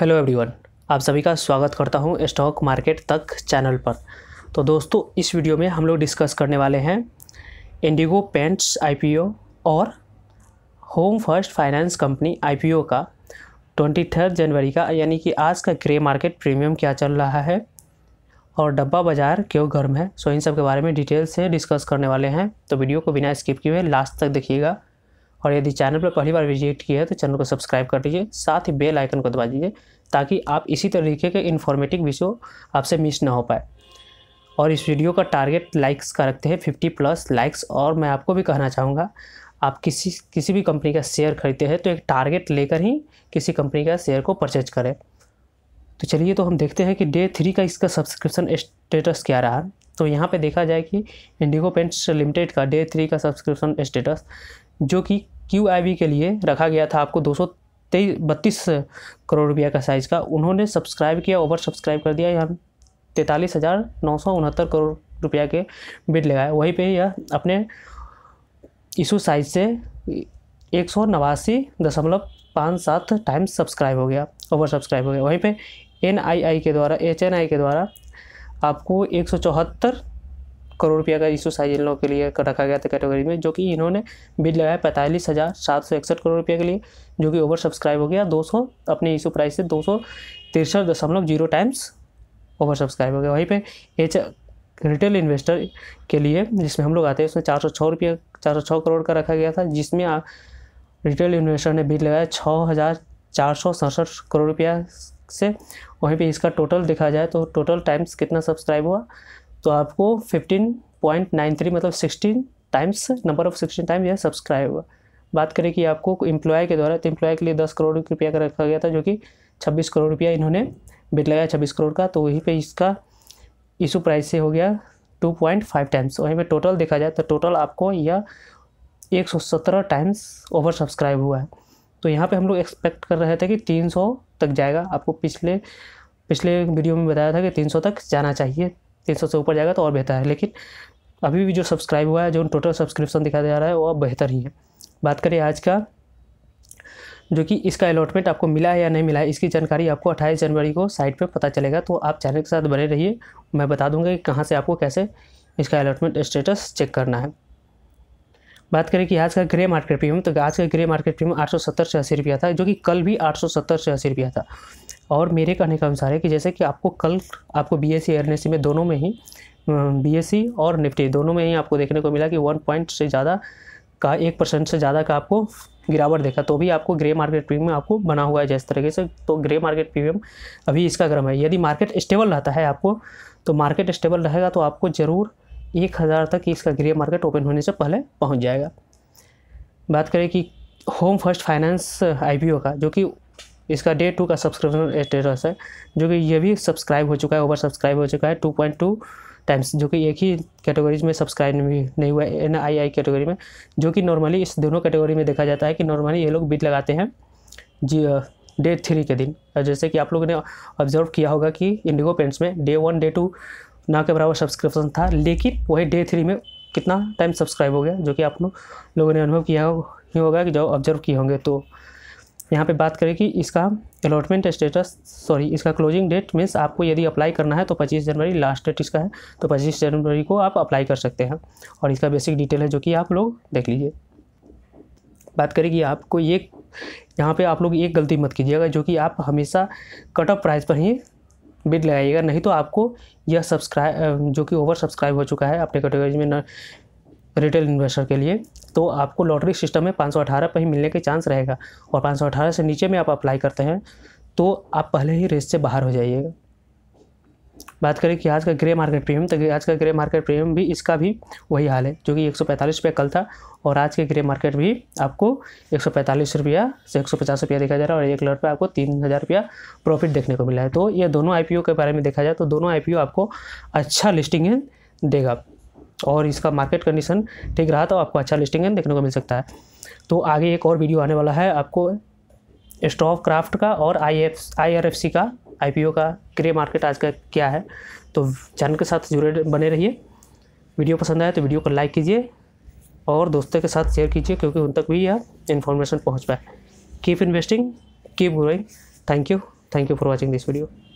hello everyone आप सभी का स्वागत करता हूं स्टॉक मार्केट तक चैनल पर तो दोस्तों इस वीडियो में हम लोग डिस्कस करने वाले हैं इंडिगो पेंट्स आईपीओ और Home First Finance company IPO का ट्वेंटी थर्ड जनवरी का यानी कि आज का ग्रे मार्केट प्रीमियम क्या चल रहा है और डब्बा बाज़ार क्यों गर्म है सो इन सब के बारे में डिटेल से डिस्कस करने वाले हैं तो वीडियो को बिना स्किप किए लास्ट तक देखिएगा और यदि चैनल पर पहली बार विजिट किया है तो चैनल को सब्सक्राइब कर दीजिए साथ ही बेल आइकन को दबा दीजिए ताकि आप इसी तरीके के इन्फॉर्मेटिव विषयों आपसे मिस ना हो पाए और इस वीडियो का टारगेट लाइक्स का रखते हैं फिफ्टी प्लस लाइक्स और मैं आपको भी कहना चाहूँगा आप किसी किसी भी कंपनी का शेयर खरीदते हैं तो एक टारगेट लेकर ही किसी कंपनी का शेयर को परचेज करें तो चलिए तो हम देखते हैं कि डे थ्री का इसका सब्सक्रिप्शन स्टेटस क्या रहा तो यहाँ पे देखा जाए कि इंडिगो पेंट्स लिमिटेड का डे थ्री का सब्सक्रिप्शन स्टेटस जो कि क्यू के लिए रखा गया था आपको दो तेईस बत्तीस करोड़ रुपये का साइज़ का उन्होंने सब्सक्राइब किया ओवर सब्सक्राइब कर दिया यहाँ तैंतालीस हज़ार नौ सौ उनहत्तर करोड़ रुपया के बिड लगाए वहीं पे यह अपने इशू साइज से एक सौ नवासी दशमलव पाँच सात टाइम्स सब्सक्राइब हो गया ओवर सब्सक्राइब हो गया वहीं पे एन आई आई के द्वारा एच एन आई के द्वारा आपको एक सौ चौहत्तर करोड़ रुपया का इशू साइज इन लोगों के लिए रखा गया था कैटेगरी में जो कि इन्होंने बिड लगाया पैंतालीस हज़ार सात सौ इकसठ करोड़ रुपये के लिए जो कि ओवर सब्सक्राइब हो गया दो सौ अपने इशू प्राइस से दो सौ तिरसठ दशमलव जीरो टाइम्स ओवर सब्सक्राइब हो गया वहीं पर एच रिटेल इन्वेस्टर के लिए जिसमें हम लोग आते हैं उसमें चार सौ छः रुपये चार सौ छः करोड़ का रखा गया था जिसमें रिटेल इन्वेस्टर ने बिड लगाया छः हज़ार चार सौ सड़सठ करोड़ रुपया से वहीं पे इसका टोटल देखा जाए तो टोटल टाइम्स कितना सब्सक्राइब हुआ तो आपको फिफ्टीन पॉइंट नाइन थ्री मतलब sixteen times number of sixteen times यह सब्सक्राइब हुआ बात करें कि आपको इम्प्लॉय के द्वारा तो इम्प्लॉय के लिए दस करोड़ रुपया का रखा गया था जो कि छब्बीस करोड़ रुपया इन्होंने बिट लगाया छब्बीस करोड़ का तो वहीं पर इसका इशू प्राइस से हो गया टू पॉइंट फाइव टाइम्स वहीं पर टोटल देखा जाए तो टोटल आपको यह एक सौ सत्रह टाइम्स ओवर सब्सक्राइब हुआ है तो यहाँ पे हम लोग एक्सपेक्ट कर रहे थे कि तीन सौ तक जाएगा आपको पिछले पिछले वीडियो में बताया था कि तीन सौ तक जाना चाहिए तीन सौ से ऊपर जाएगा तो और बेहतर है लेकिन अभी भी जो सब्सक्राइब हुआ है जो टोटल सब्सक्रिप्शन दिखा जा रहा है वो बेहतर ही है बात करें आज का जो कि इसका अलॉटमेंट आपको मिला है या नहीं मिला है इसकी जानकारी आपको 28 जनवरी को साइट पे पता चलेगा तो आप चैनल के साथ बने रहिए मैं बता दूंगा कि कहाँ से आपको कैसे इसका अलॉटमेंट स्टेटस चेक करना है बात करें कि आज का ग्रे मार्केट प्रीमियम तो आज का ग्रे मार्केट प्रीमियम आठ से अस्सी रुपया था जो कि कल भी आठ से अस्सी रुपया था और मेरे कहने का अनुसार है कि जैसे कि आपको कल आपको बी एस सी में दोनों में ही बी e और निफ्टी दोनों में ही आपको देखने को मिला कि वन पॉइंट से ज़्यादा का एक परसेंट से ज़्यादा का आपको गिरावट देखा तो भी आपको ग्रे मार्केट प्रीमियम आपको बना हुआ है जैसे तरीके से तो ग्रे मार्केट प्रीमियम अभी इसका क्रम है यदि मार्केट स्टेबल रहता है आपको तो मार्केट स्टेबल रहेगा तो आपको ज़रूर एक हज़ार तक इसका ग्रे मार्केट ओपन होने से पहले पहुंच जाएगा बात करें कि होम फर्स्ट फाइनेंस आईपीओ का जो कि इसका डे टू का सब्सक्रिप्शन स्टेटस है जो कि ये भी सब्सक्राइब हो चुका है ओवर सब्सक्राइब हो चुका है टू पॉइंट टू टाइम्स जो कि एक ही कैटेगरीज में सब्सक्राइब नहीं, नहीं हुआ है एन आई आई कैटेगरी में जो कि नॉर्मली इस दोनों कैटेगरी में देखा जाता है कि नॉर्मली ये लोग बीट लगाते हैं जी डे थ्री के दिन जैसे कि आप लोगों ने ऑब्जर्व किया होगा कि इंडिगो पेंट्स में डे वन डे टू ना के बराबर सब्सक्रिप्शन था लेकिन वही डे थ्री में कितना टाइम सब्सक्राइब हो गया जो कि आप लोगों ने अनुभव किया ही होगा कि जब ऑब्जर्व किए होंगे तो यहाँ पे बात करें कि इसका अलॉटमेंट स्टेटस सॉरी इसका क्लोजिंग डेट मीन्स आपको यदि अप्लाई करना है तो 25 जनवरी लास्ट डेट इसका है तो 25 जनवरी को आप अप्लाई कर सकते हैं और इसका बेसिक डिटेल है जो कि आप लोग देख लीजिए बात करें कि आपको ये यहाँ पे आप लोग एक गलती मत कीजिएगा जो कि आप हमेशा कट ऑफ प्राइस पर ही बिड लगाइएगा नहीं तो आपको यह सब्सक्राइब जो कि ओवर सब्सक्राइब हो चुका है अपने कैटेगरी में न रिटेल इन्वेस्टर के लिए तो आपको लॉटरी सिस्टम में 518 पर ही मिलने के चांस रहेगा और 518 से नीचे में आप अप्लाई करते हैं तो आप पहले ही रेस से बाहर हो जाइएगा बात करें कि आज का ग्रे मार्केट प्रीमियम तो आज का ग्रे मार्केट प्रीमियम भी इसका भी वही हाल है जो कि एक सौ कल था और आज के ग्रे मार्केट भी आपको एक सौ रुपया से एक सौ रुपया देखा जा रहा है और एक लॉट पे आपको तीन हज़ार रुपया प्रॉफिट देखने को मिला है तो ये दोनों आई के बारे में देखा जाए तो दोनों आई आपको अच्छा लिस्टिंग देगा और इसका मार्केट कंडीशन ठीक रहा तो आपको अच्छा लिस्टिंग देखने को मिल सकता है तो आगे एक और वीडियो आने वाला है आपको स्टॉफ क्राफ्ट का और I F I R F C का आई का ग्रे मार्केट आज का क्या है तो चैनल के साथ जुड़े बने रहिए वीडियो पसंद आए तो वीडियो को लाइक कीजिए और दोस्तों के साथ शेयर कीजिए क्योंकि उन तक भी यह इन्फॉर्मेशन पहुँच पाए keep investing keep growing thank you thank you for watching this video